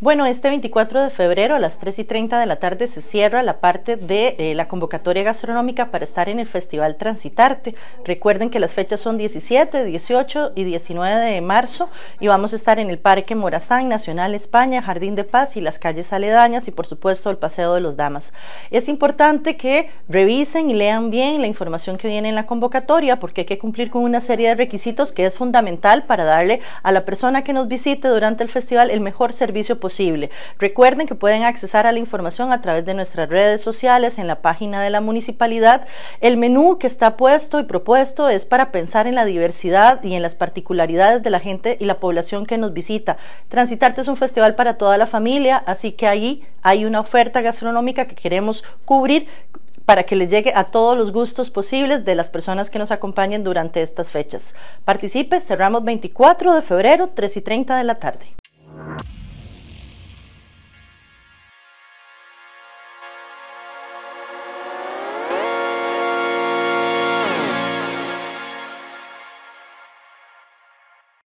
Bueno, este 24 de febrero a las 3 y 30 de la tarde se cierra la parte de eh, la convocatoria gastronómica para estar en el Festival Transitarte. Recuerden que las fechas son 17, 18 y 19 de marzo y vamos a estar en el Parque Morazán, Nacional España, Jardín de Paz y las calles aledañas y por supuesto el Paseo de los Damas. Es importante que revisen y lean bien la información que viene en la convocatoria porque hay que cumplir con una serie de requisitos que es fundamental para darle a la persona que nos visite durante el festival el mejor servicio posible. Recuerden que pueden accesar a la información a través de nuestras redes sociales, en la página de la municipalidad. El menú que está puesto y propuesto es para pensar en la diversidad y en las particularidades de la gente y la población que nos visita. Transitarte es un festival para toda la familia, así que ahí hay una oferta gastronómica que queremos cubrir para que les llegue a todos los gustos posibles de las personas que nos acompañen durante estas fechas. Participe, cerramos 24 de febrero, 3 y 30 de la tarde.